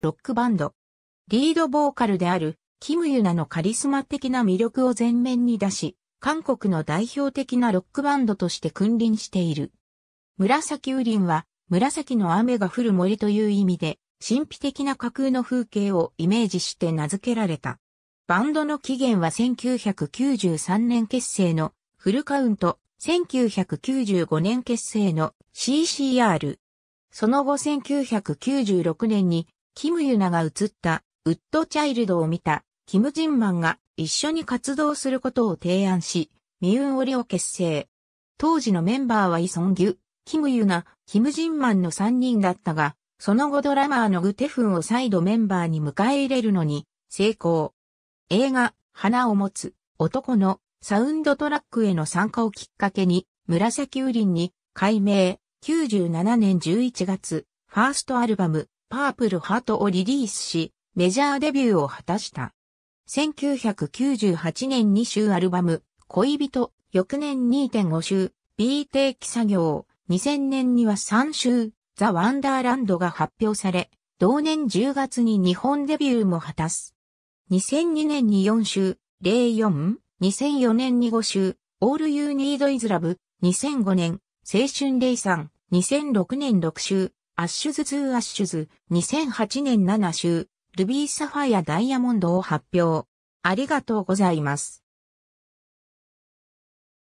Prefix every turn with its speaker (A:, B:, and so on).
A: ロックバンド。リードボーカルである、キムユナのカリスマ的な魅力を前面に出し、韓国の代表的なロックバンドとして君臨している。紫雨林は、紫の雨が降る森という意味で、神秘的な架空の風景をイメージして名付けられた。バンドの起源は1993年結成のフルカウント、1995年結成の CCR。その後1996年にキムユナが映ったウッドチャイルドを見たキム・ジンマンが一緒に活動することを提案し、ミウンオリを結成。当時のメンバーはイ・ソンギュ、キム・ユナ、キム・ジンマンの3人だったが、その後ドラマーのグテフンを再度メンバーに迎え入れるのに成功。映画、花を持つ男のサウンドトラックへの参加をきっかけに、紫ウリンに改名、97年11月、ファーストアルバム、パープルハートをリリースし、メジャーデビューを果たした。1998年2週アルバム、恋人、翌年2.5週、B 定期作業、2000年には3週、ザ・ワンダーランドが発表され、同年10月に日本デビューも果たす。2002年に4週、04、2004年に5週、All You Need Is Love、2005年、青春レさん、2006年6週、アッシュズ・ツー・アッシュズ、2008年7週、ルビー・サファイア・ダイヤモンドを発表。ありがとうございます。